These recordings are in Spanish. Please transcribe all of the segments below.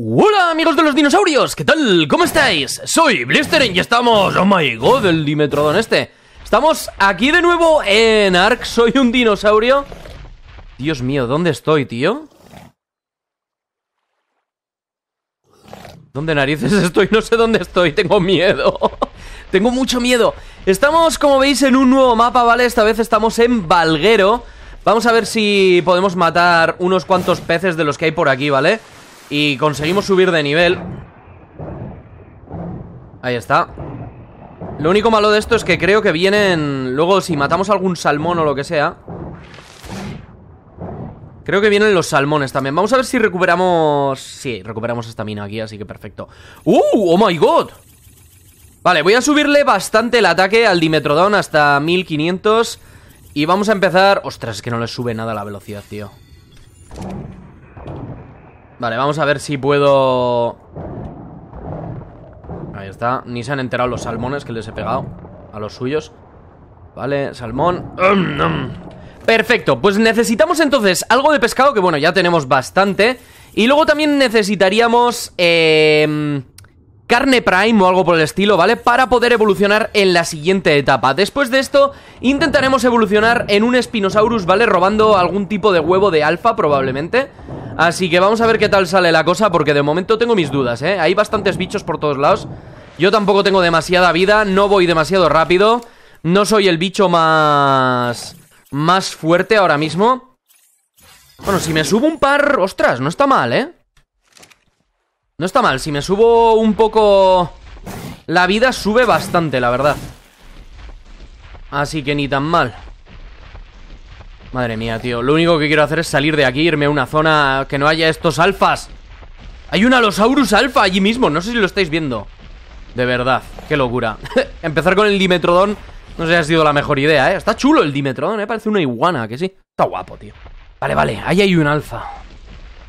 Hola amigos de los dinosaurios, ¿qué tal? ¿Cómo estáis? Soy Blistering y estamos... ¡Oh my god! El Dimetrodon este Estamos aquí de nuevo en Ark Soy un dinosaurio Dios mío, ¿dónde estoy, tío? ¿Dónde narices estoy? No sé dónde estoy, tengo miedo Tengo mucho miedo Estamos, como veis, en un nuevo mapa, ¿vale? Esta vez estamos en Valguero Vamos a ver si podemos matar unos cuantos peces de los que hay por aquí, ¿vale? vale y conseguimos subir de nivel Ahí está Lo único malo de esto es que creo que vienen Luego si matamos algún salmón o lo que sea Creo que vienen los salmones también Vamos a ver si recuperamos... Sí, recuperamos esta mina aquí, así que perfecto ¡Uh! ¡Oh my god! Vale, voy a subirle bastante el ataque al Dimetrodon hasta 1500 Y vamos a empezar... Ostras, es que no le sube nada la velocidad, tío Vale, vamos a ver si puedo... Ahí está. Ni se han enterado los salmones que les he pegado a los suyos. Vale, salmón. Mm, mm. Perfecto, pues necesitamos entonces algo de pescado, que bueno, ya tenemos bastante. Y luego también necesitaríamos... Em, carne prime o algo por el estilo, ¿vale? Para poder evolucionar en la siguiente etapa. Después de esto, intentaremos evolucionar en un Spinosaurus, ¿vale? Robando algún tipo de huevo de alfa, probablemente. Así que vamos a ver qué tal sale la cosa Porque de momento tengo mis dudas, ¿eh? Hay bastantes bichos por todos lados Yo tampoco tengo demasiada vida No voy demasiado rápido No soy el bicho más... Más fuerte ahora mismo Bueno, si me subo un par... Ostras, no está mal, ¿eh? No está mal Si me subo un poco... La vida sube bastante, la verdad Así que ni tan mal Madre mía, tío Lo único que quiero hacer es salir de aquí Irme a una zona que no haya estos alfas Hay un Alosaurus alfa allí mismo No sé si lo estáis viendo De verdad, qué locura Empezar con el Dimetrodon No sé si ha sido la mejor idea, ¿eh? Está chulo el Dimetrodon, Me ¿eh? Parece una iguana, que sí Está guapo, tío Vale, vale, ahí hay un alfa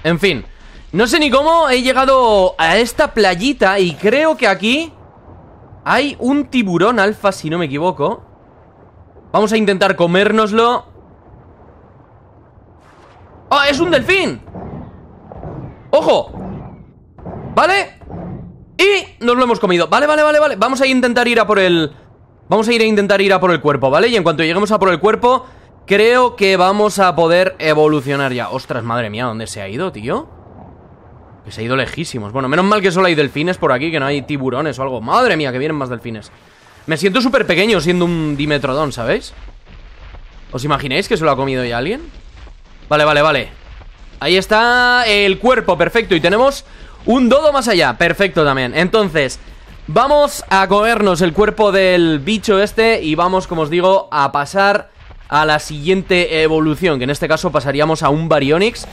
En fin No sé ni cómo he llegado a esta playita Y creo que aquí Hay un tiburón alfa, si no me equivoco Vamos a intentar comérnoslo ¡Oh, es un delfín! ¡Ojo! ¿Vale? Y nos lo hemos comido Vale, vale, vale, vale Vamos a intentar ir a por el... Vamos a ir a intentar ir a por el cuerpo, ¿vale? Y en cuanto lleguemos a por el cuerpo Creo que vamos a poder evolucionar ya Ostras, madre mía, ¿dónde se ha ido, tío? Que se ha ido lejísimos Bueno, menos mal que solo hay delfines por aquí Que no hay tiburones o algo Madre mía, que vienen más delfines Me siento súper pequeño siendo un dimetrodón, ¿sabéis? ¿Os imagináis que se lo ha comido ya alguien? Vale, vale, vale Ahí está el cuerpo, perfecto Y tenemos un dodo más allá, perfecto también Entonces, vamos a comernos el cuerpo del bicho este Y vamos, como os digo, a pasar a la siguiente evolución Que en este caso pasaríamos a un Baryonyx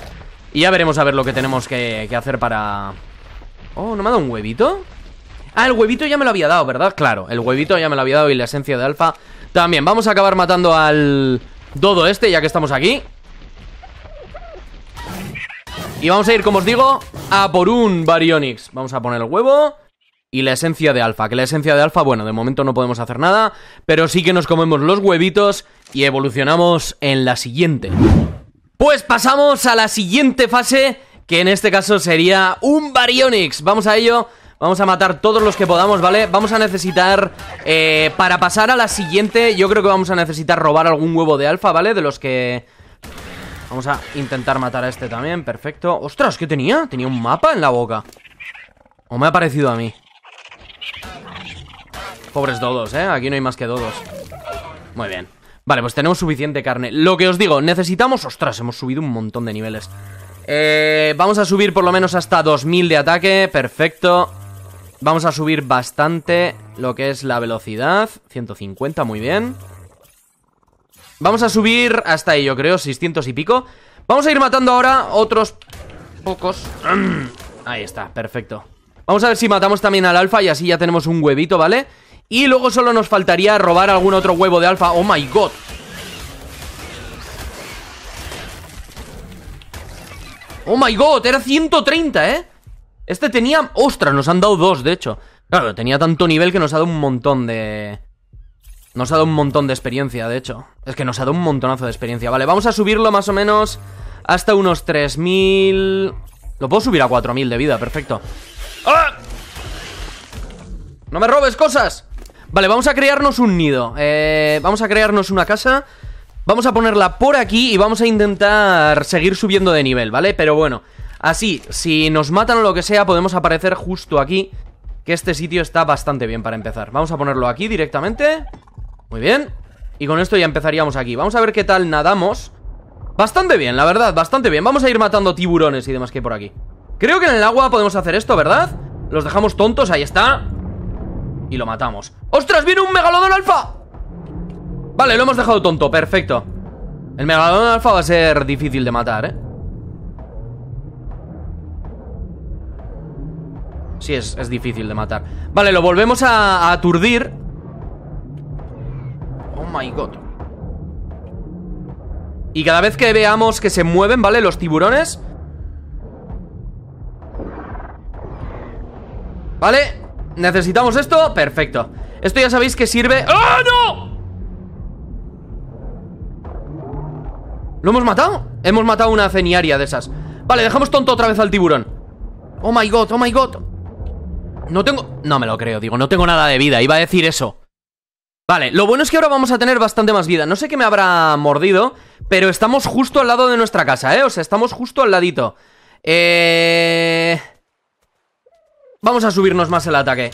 Y ya veremos a ver lo que tenemos que, que hacer para... Oh, ¿no me ha dado un huevito? Ah, el huevito ya me lo había dado, ¿verdad? Claro, el huevito ya me lo había dado y la esencia de alfa también. Vamos a acabar matando al dodo este, ya que estamos aquí. Y vamos a ir, como os digo, a por un Baryonyx. Vamos a poner el huevo y la esencia de alfa. Que la esencia de alfa, bueno, de momento no podemos hacer nada, pero sí que nos comemos los huevitos y evolucionamos en la siguiente. Pues pasamos a la siguiente fase, que en este caso sería un Baryonyx. Vamos a ello. Vamos a matar todos los que podamos, ¿vale? Vamos a necesitar, eh, para pasar a la siguiente, yo creo que vamos a necesitar robar algún huevo de alfa, ¿vale? De los que Vamos a intentar matar a este también, perfecto ¡Ostras! ¿Qué tenía? Tenía un mapa en la boca ¿O me ha parecido a mí? Pobres dodos, ¿eh? Aquí no hay más que dodos Muy bien Vale, pues tenemos suficiente carne Lo que os digo, necesitamos... ¡Ostras! Hemos subido un montón de niveles eh, Vamos a subir por lo menos hasta 2000 de ataque Perfecto Vamos a subir bastante lo que es la velocidad 150, muy bien Vamos a subir hasta ahí, yo creo, 600 y pico Vamos a ir matando ahora otros pocos mm. Ahí está, perfecto Vamos a ver si matamos también al alfa y así ya tenemos un huevito, ¿vale? Y luego solo nos faltaría robar algún otro huevo de alfa ¡Oh, my God! ¡Oh, my God! Era 130, ¿eh? Este tenía... ¡Ostras! Nos han dado dos, de hecho Claro, tenía tanto nivel que nos ha dado un montón de... Nos ha dado un montón de experiencia, de hecho. Es que nos ha dado un montonazo de experiencia. Vale, vamos a subirlo más o menos hasta unos 3000... Lo puedo subir a 4000 de vida, perfecto. ¡Ah! ¡No me robes cosas! Vale, vamos a crearnos un nido. Eh, vamos a crearnos una casa. Vamos a ponerla por aquí y vamos a intentar seguir subiendo de nivel, ¿vale? Pero bueno, así, si nos matan o lo que sea, podemos aparecer justo aquí. Que este sitio está bastante bien para empezar. Vamos a ponerlo aquí directamente. Muy bien Y con esto ya empezaríamos aquí Vamos a ver qué tal nadamos Bastante bien, la verdad, bastante bien Vamos a ir matando tiburones y demás que por aquí Creo que en el agua podemos hacer esto, ¿verdad? Los dejamos tontos, ahí está Y lo matamos ¡Ostras, viene un megalodón alfa! Vale, lo hemos dejado tonto, perfecto El megalodón alfa va a ser difícil de matar, ¿eh? Sí, es, es difícil de matar Vale, lo volvemos a aturdir Oh my god Y cada vez que veamos que se mueven, ¿vale? Los tiburones ¿Vale? ¿Necesitamos esto? Perfecto Esto ya sabéis que sirve... ¡Ah, no! ¿Lo hemos matado? Hemos matado una ceniaria de esas Vale, dejamos tonto otra vez al tiburón Oh my god, oh my god No tengo... No me lo creo, digo, no tengo nada de vida Iba a decir eso Vale, lo bueno es que ahora vamos a tener bastante más vida. No sé qué me habrá mordido, pero estamos justo al lado de nuestra casa, ¿eh? O sea, estamos justo al ladito. Eh... Vamos a subirnos más el ataque.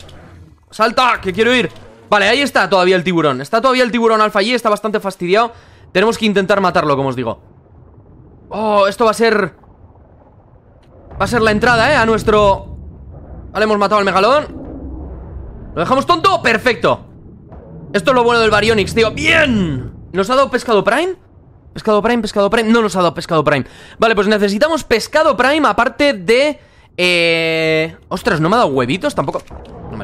¡Salta! ¡Que quiero ir! Vale, ahí está todavía el tiburón. Está todavía el tiburón alfa allí, está bastante fastidiado. Tenemos que intentar matarlo, como os digo. Oh, esto va a ser... Va a ser la entrada, ¿eh? A nuestro... Vale, hemos matado al megalón. ¿Lo dejamos tonto? ¡Perfecto! Esto es lo bueno del Baryonyx, tío ¡Bien! ¿Nos ha dado pescado Prime? Pescado Prime, pescado Prime No nos ha dado pescado Prime Vale, pues necesitamos pescado Prime Aparte de... Eh... Ostras, no me ha dado huevitos Tampoco... No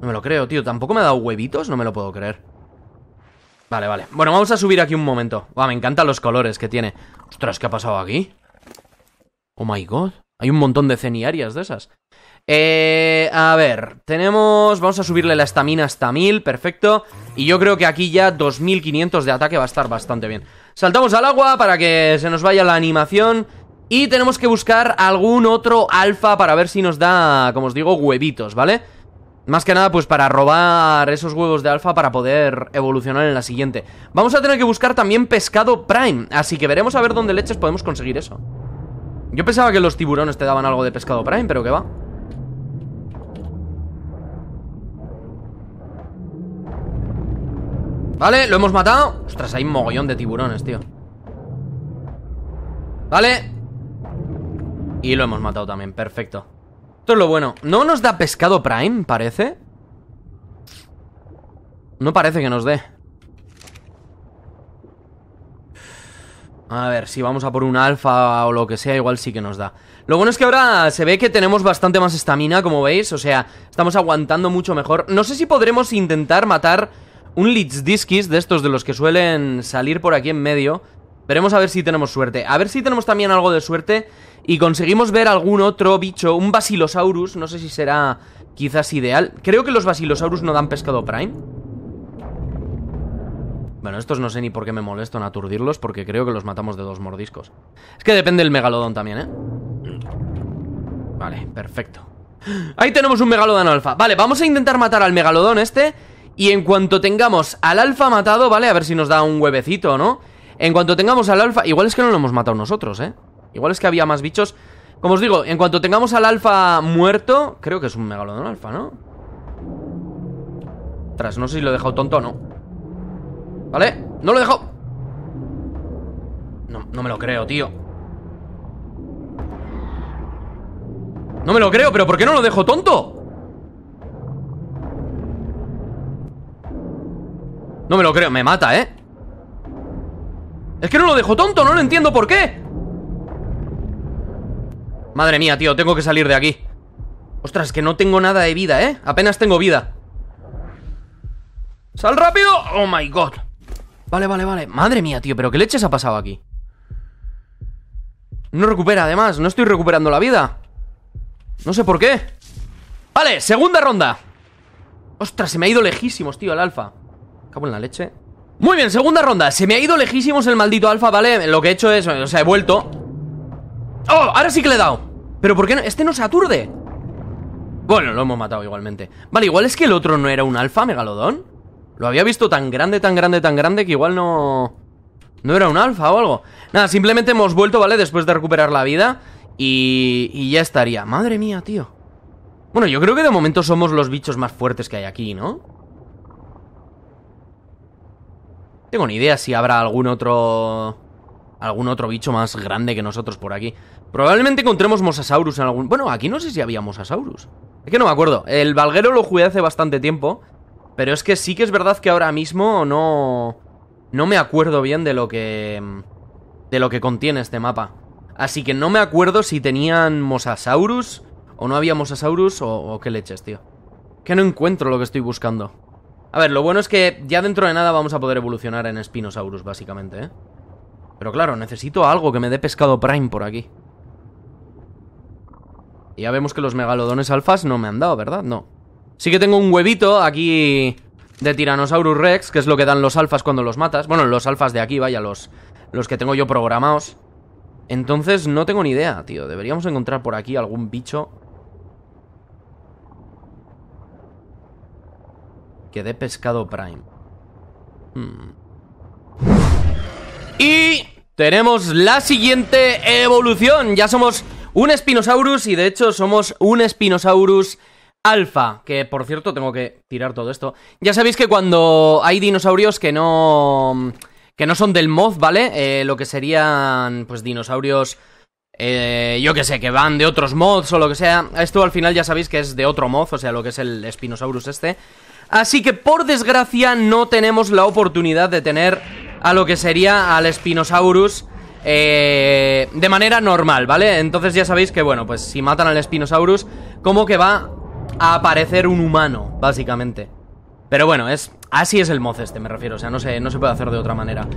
me lo... creo, tío Tampoco me ha dado huevitos No me lo puedo creer Vale, vale Bueno, vamos a subir aquí un momento me encantan los colores que tiene Ostras, ¿qué ha pasado aquí? Oh my god Hay un montón de ceniarias de esas eh, a ver, tenemos... Vamos a subirle la estamina hasta 1000, perfecto Y yo creo que aquí ya 2500 de ataque va a estar bastante bien Saltamos al agua para que se nos vaya la animación Y tenemos que buscar algún otro alfa para ver si nos da, como os digo, huevitos, ¿vale? Más que nada, pues para robar esos huevos de alfa para poder evolucionar en la siguiente Vamos a tener que buscar también pescado prime Así que veremos a ver dónde leches podemos conseguir eso Yo pensaba que los tiburones te daban algo de pescado prime, pero que va Vale, lo hemos matado Ostras, hay un mogollón de tiburones, tío Vale Y lo hemos matado también, perfecto Esto es lo bueno No nos da pescado prime, parece No parece que nos dé A ver, si vamos a por un alfa o lo que sea, igual sí que nos da. Lo bueno es que ahora se ve que tenemos bastante más estamina, como veis. O sea, estamos aguantando mucho mejor. No sé si podremos intentar matar un Leeds Disquis, de estos de los que suelen salir por aquí en medio. Veremos a ver si tenemos suerte. A ver si tenemos también algo de suerte y conseguimos ver algún otro bicho, un Basilosaurus, no sé si será quizás ideal. Creo que los Basilosaurus no dan pescado prime. Bueno, estos no sé ni por qué me molesto en aturdirlos, porque creo que los matamos de dos mordiscos. Es que depende del megalodón también, ¿eh? Vale, perfecto. Ahí tenemos un megalodón alfa. Vale, vamos a intentar matar al megalodón este y en cuanto tengamos al alfa matado, ¿vale? A ver si nos da un huevecito, ¿no? En cuanto tengamos al alfa... Igual es que no lo hemos matado nosotros, ¿eh? Igual es que había más bichos... Como os digo, en cuanto tengamos al alfa muerto... Creo que es un megalodón alfa, ¿no? Tras, no sé si lo he dejado tonto o no. ¿Vale? ¡No lo he dejado! No, no me lo creo, tío. No me lo creo, pero ¿por qué no lo dejo tonto? No me lo creo, me mata, ¿eh? Es que no lo dejo tonto, no lo entiendo por qué Madre mía, tío, tengo que salir de aquí Ostras, que no tengo nada de vida, ¿eh? Apenas tengo vida ¡Sal rápido! ¡Oh, my God! Vale, vale, vale Madre mía, tío, pero qué leches ha pasado aquí No recupera, además No estoy recuperando la vida No sé por qué Vale, segunda ronda Ostras, se me ha ido lejísimos, tío, el alfa Cabo en la leche Muy bien, segunda ronda Se me ha ido lejísimos el maldito alfa, ¿vale? Lo que he hecho es, o sea, he vuelto ¡Oh! Ahora sí que le he dado Pero ¿por qué no? Este no se aturde Bueno, lo hemos matado igualmente Vale, igual es que el otro no era un alfa megalodón Lo había visto tan grande, tan grande, tan grande Que igual no... No era un alfa o algo Nada, simplemente hemos vuelto, ¿vale? Después de recuperar la vida Y, y ya estaría Madre mía, tío bueno, yo creo que de momento somos los bichos más fuertes que hay aquí, ¿no? Tengo ni idea si habrá algún otro... Algún otro bicho más grande que nosotros por aquí. Probablemente encontremos Mosasaurus en algún... Bueno, aquí no sé si había Mosasaurus. Es que no me acuerdo. El Valguero lo jugué hace bastante tiempo. Pero es que sí que es verdad que ahora mismo no... No me acuerdo bien de lo que... De lo que contiene este mapa. Así que no me acuerdo si tenían Mosasaurus o no había Mosasaurus o, o qué leches, tío. Que no encuentro lo que estoy buscando. A ver, lo bueno es que ya dentro de nada vamos a poder evolucionar en Spinosaurus, básicamente, ¿eh? Pero claro, necesito algo que me dé pescado Prime por aquí. Y ya vemos que los megalodones alfas no me han dado, ¿verdad? No. Sí que tengo un huevito aquí de Tyrannosaurus Rex, que es lo que dan los alfas cuando los matas. Bueno, los alfas de aquí, vaya, los, los que tengo yo programados. Entonces no tengo ni idea, tío. Deberíamos encontrar por aquí algún bicho de pescado Prime. Hmm. Y tenemos la siguiente evolución. Ya somos un Spinosaurus y de hecho somos un Spinosaurus alfa. Que por cierto, tengo que tirar todo esto. Ya sabéis que cuando hay dinosaurios que no. que no son del mod, ¿vale? Eh, lo que serían. Pues dinosaurios. Eh, yo que sé, que van de otros mods o lo que sea. Esto al final ya sabéis que es de otro mod, o sea, lo que es el Spinosaurus este. Así que por desgracia no tenemos la oportunidad de tener a lo que sería al Spinosaurus eh, de manera normal, ¿vale? Entonces ya sabéis que, bueno, pues si matan al Spinosaurus, como que va a aparecer un humano, básicamente. Pero bueno, es así es el moz este, me refiero, o sea, no no se puede hacer de otra manera.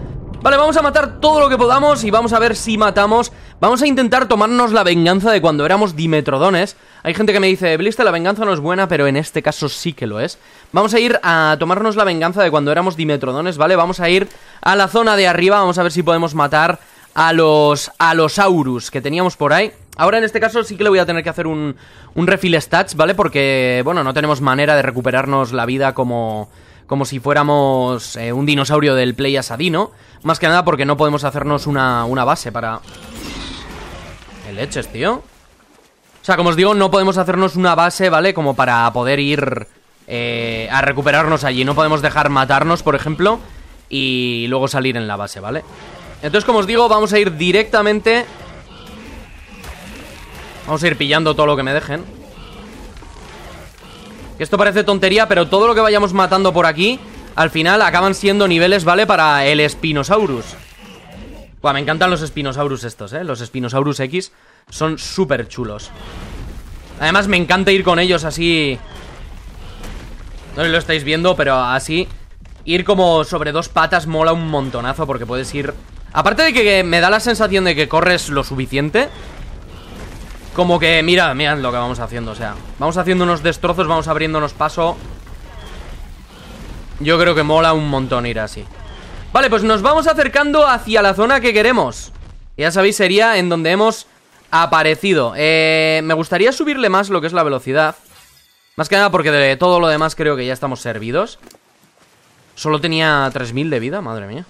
Vale, vamos a matar todo lo que podamos y vamos a ver si matamos Vamos a intentar tomarnos la venganza de cuando éramos dimetrodones. Hay gente que me dice, Blister, la venganza no es buena, pero en este caso sí que lo es. Vamos a ir a tomarnos la venganza de cuando éramos dimetrodones, ¿vale? Vamos a ir a la zona de arriba, vamos a ver si podemos matar a los A los Aurus que teníamos por ahí. Ahora en este caso sí que le voy a tener que hacer un, un refill stats, ¿vale? Porque, bueno, no tenemos manera de recuperarnos la vida como como si fuéramos eh, un dinosaurio del play asadino. Más que nada porque no podemos hacernos una, una base para leches, tío? O sea, como os digo, no podemos hacernos una base, ¿vale? Como para poder ir eh, a recuperarnos allí. No podemos dejar matarnos, por ejemplo, y luego salir en la base, ¿vale? Entonces, como os digo, vamos a ir directamente... Vamos a ir pillando todo lo que me dejen. Esto parece tontería, pero todo lo que vayamos matando por aquí, al final acaban siendo niveles, ¿vale? Para el Spinosaurus me encantan los Spinosaurus estos, ¿eh? Los Spinosaurus X son súper chulos. Además, me encanta ir con ellos así... No lo estáis viendo, pero así... Ir como sobre dos patas mola un montonazo porque puedes ir... Aparte de que me da la sensación de que corres lo suficiente... Como que, mira, mira lo que vamos haciendo, o sea... Vamos haciendo unos destrozos, vamos abriéndonos paso... Yo creo que mola un montón ir así. Vale, pues nos vamos acercando hacia la zona que queremos Ya sabéis, sería en donde hemos aparecido eh, Me gustaría subirle más lo que es la velocidad Más que nada porque de todo lo demás creo que ya estamos servidos Solo tenía 3000 de vida, madre mía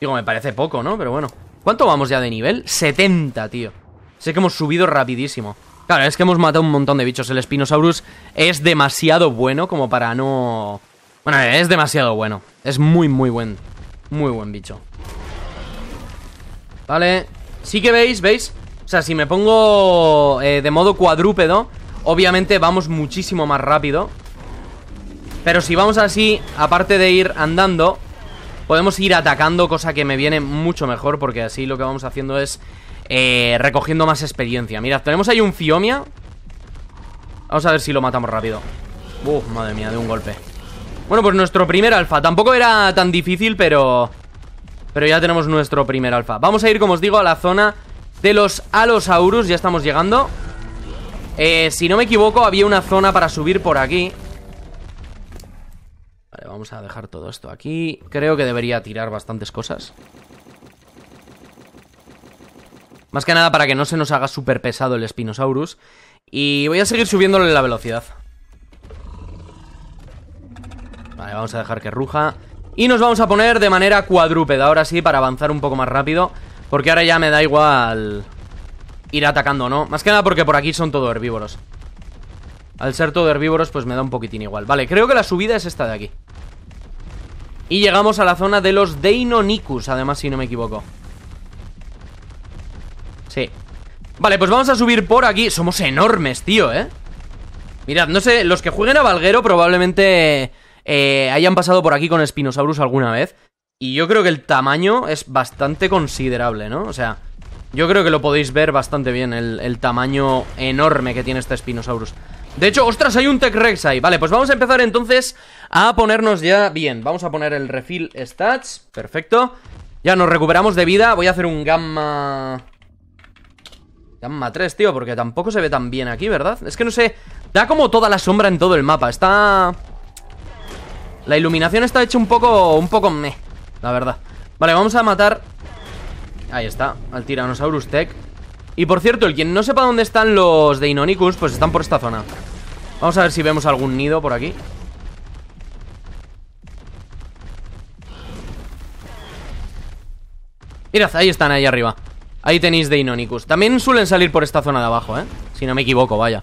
Digo, me parece poco, ¿no? Pero bueno ¿Cuánto vamos ya de nivel? 70, tío Sé que hemos subido rapidísimo Claro, es que hemos matado un montón de bichos El Spinosaurus es demasiado bueno como para no bueno, es demasiado bueno. Es muy, muy buen. Muy buen bicho. Vale. Sí que veis, ¿veis? O sea, si me pongo eh, de modo cuadrúpedo, obviamente vamos muchísimo más rápido. Pero si vamos así, aparte de ir andando, podemos ir atacando, cosa que me viene mucho mejor, porque así lo que vamos haciendo es eh, recogiendo más experiencia. Mira, tenemos ahí un Fiomia. Vamos a ver si lo matamos rápido. Uf, madre mía, de un golpe. Bueno, pues nuestro primer alfa. Tampoco era tan difícil, pero... Pero ya tenemos nuestro primer alfa. Vamos a ir, como os digo, a la zona de los Alosaurus. Ya estamos llegando. Eh, si no me equivoco, había una zona para subir por aquí. Vale, vamos a dejar todo esto aquí. Creo que debería tirar bastantes cosas. Más que nada para que no se nos haga súper pesado el Spinosaurus. Y voy a seguir subiéndole la velocidad. Vale, vamos a dejar que ruja. Y nos vamos a poner de manera cuadrúpeda, ahora sí, para avanzar un poco más rápido. Porque ahora ya me da igual ir atacando, ¿no? Más que nada porque por aquí son todo herbívoros. Al ser todo herbívoros, pues me da un poquitín igual. Vale, creo que la subida es esta de aquí. Y llegamos a la zona de los Deinonicus, además, si no me equivoco. Sí. Vale, pues vamos a subir por aquí. Somos enormes, tío, ¿eh? Mirad, no sé, los que jueguen a Valguero probablemente eh, hayan pasado por aquí con Spinosaurus alguna vez. Y yo creo que el tamaño es bastante considerable, ¿no? O sea, yo creo que lo podéis ver bastante bien, el, tamaño enorme que tiene este Spinosaurus. De hecho, ostras, hay un Tecrex ahí. Vale, pues vamos a empezar entonces a ponernos ya bien. Vamos a poner el refill stats. Perfecto. Ya nos recuperamos de vida. Voy a hacer un gamma... Gamma 3, tío, porque tampoco se ve tan bien aquí, ¿verdad? Es que no sé... Da como toda la sombra en todo el mapa. Está... La iluminación está hecha un poco... Un poco meh, la verdad Vale, vamos a matar... Ahí está, al Tyrannosaurus Tech Y por cierto, el quien no sepa dónde están los Deinonychus Pues están por esta zona Vamos a ver si vemos algún nido por aquí Mirad, ahí están, ahí arriba Ahí tenéis Deinonychus También suelen salir por esta zona de abajo, ¿eh? Si no me equivoco, vaya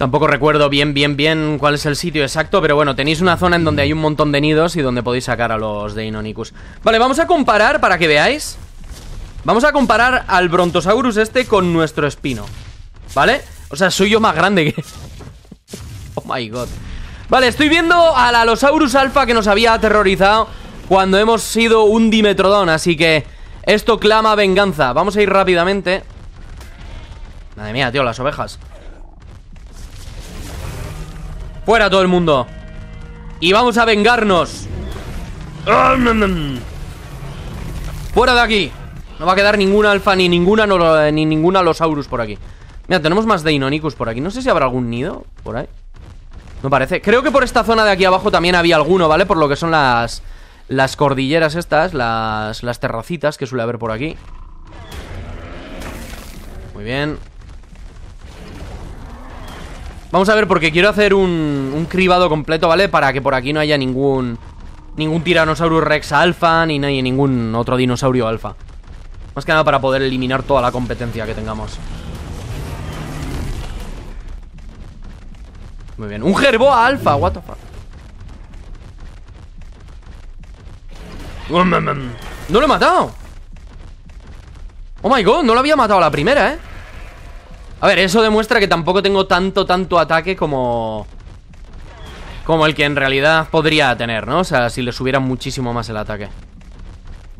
Tampoco recuerdo bien, bien, bien cuál es el sitio exacto, pero bueno, tenéis una zona en donde hay un montón de nidos y donde podéis sacar a los Deinonychus Vale, vamos a comparar para que veáis. Vamos a comparar al Brontosaurus este con nuestro espino. ¿Vale? O sea, suyo más grande que... oh my god. Vale, estoy viendo al Alosaurus Alpha que nos había aterrorizado cuando hemos sido un Dimetrodón, así que esto clama venganza. Vamos a ir rápidamente. Madre mía, tío, las ovejas. Fuera todo el mundo. Y vamos a vengarnos. Fuera de aquí. No va a quedar ninguna alfa ni ninguna ni ninguna losaurus por aquí. Mira, tenemos más Deinonicus por aquí. No sé si habrá algún nido por ahí. No parece. Creo que por esta zona de aquí abajo también había alguno, ¿vale? Por lo que son las las cordilleras estas, las las terracitas que suele haber por aquí. Muy bien. Vamos a ver, porque quiero hacer un, un cribado completo, ¿vale? Para que por aquí no haya ningún ningún Tyrannosaurus Rex alfa ni, ni ningún otro dinosaurio alfa. Más que nada para poder eliminar toda la competencia que tengamos. Muy bien. ¡Un Gerboa alfa! What the fuck. ¡No lo he matado! ¡Oh my god! No lo había matado a la primera, ¿eh? A ver, eso demuestra que tampoco tengo tanto, tanto ataque como... Como el que en realidad podría tener, ¿no? O sea, si le subiera muchísimo más el ataque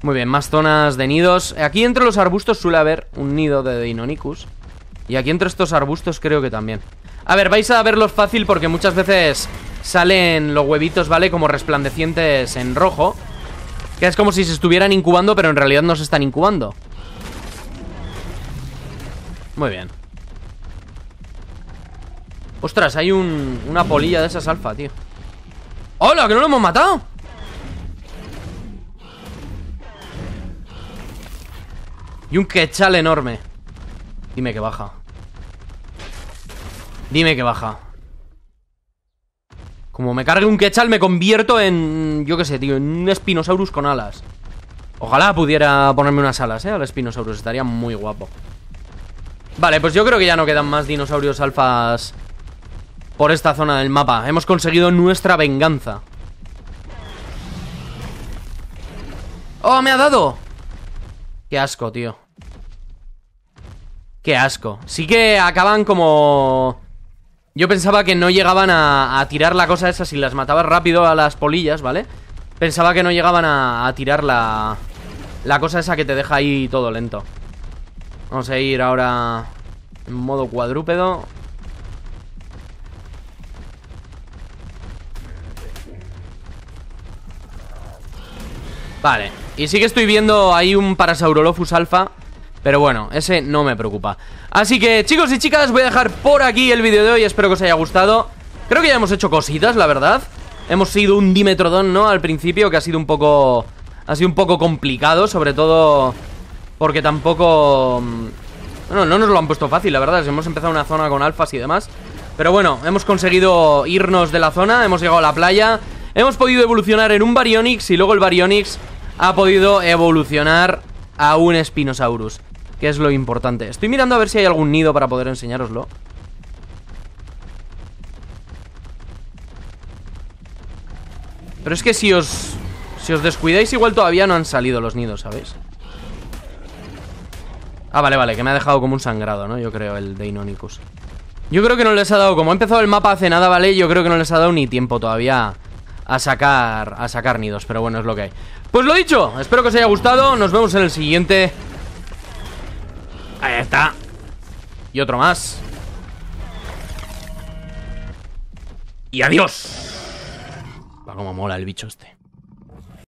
Muy bien, más zonas de nidos Aquí entre los arbustos suele haber un nido de Dinonicus Y aquí entre estos arbustos creo que también A ver, vais a verlos fácil porque muchas veces salen los huevitos, ¿vale? Como resplandecientes en rojo Que es como si se estuvieran incubando, pero en realidad no se están incubando Muy bien Ostras, hay un, una polilla de esas alfa, tío ¡Hola! ¡Que no lo hemos matado! Y un quechal enorme Dime que baja Dime que baja Como me cargue un quechal me convierto en... Yo qué sé, tío, en un espinosaurus con alas Ojalá pudiera ponerme unas alas, eh, al espinosaurus Estaría muy guapo Vale, pues yo creo que ya no quedan más dinosaurios alfas por esta zona del mapa. Hemos conseguido nuestra venganza. ¡Oh, me ha dado! Qué asco, tío. Qué asco. Sí que acaban como... Yo pensaba que no llegaban a, tirar la cosa esa si las matabas rápido a las polillas, ¿vale? Pensaba que no llegaban a, a tirar la, la cosa esa que te deja ahí todo lento. Vamos a ir ahora en modo cuadrúpedo. Vale, y sí que estoy viendo ahí un Parasaurolophus alfa pero bueno, ese no me preocupa Así que chicos y chicas, voy a dejar por aquí el vídeo de hoy Espero que os haya gustado Creo que ya hemos hecho cositas, la verdad Hemos sido un Dimetrodon, ¿no? Al principio, que ha sido un poco... Ha sido un poco complicado, sobre todo... Porque tampoco... Mm, bueno, no nos lo han puesto fácil, la verdad Hemos empezado una zona con alfas y demás Pero bueno, hemos conseguido irnos de la zona Hemos llegado a la playa Hemos podido evolucionar en un Baryonyx Y luego el Baryonyx ha podido evolucionar a un Spinosaurus, que es lo importante. Estoy mirando a ver si hay algún nido para poder enseñároslo. Pero es que si os... Si os descuidáis igual todavía no han salido los nidos, ¿sabéis? Ah, vale, vale, que me ha dejado como un sangrado, ¿no? Yo creo, el Deinonicus Yo creo que no les ha dado, como ha empezado el mapa hace nada, ¿vale? Yo creo que no les ha dado ni tiempo todavía a sacar, a sacar nidos, pero bueno, es lo que hay pues lo dicho, espero que os haya gustado Nos vemos en el siguiente Ahí está Y otro más Y adiós Va como mola el bicho este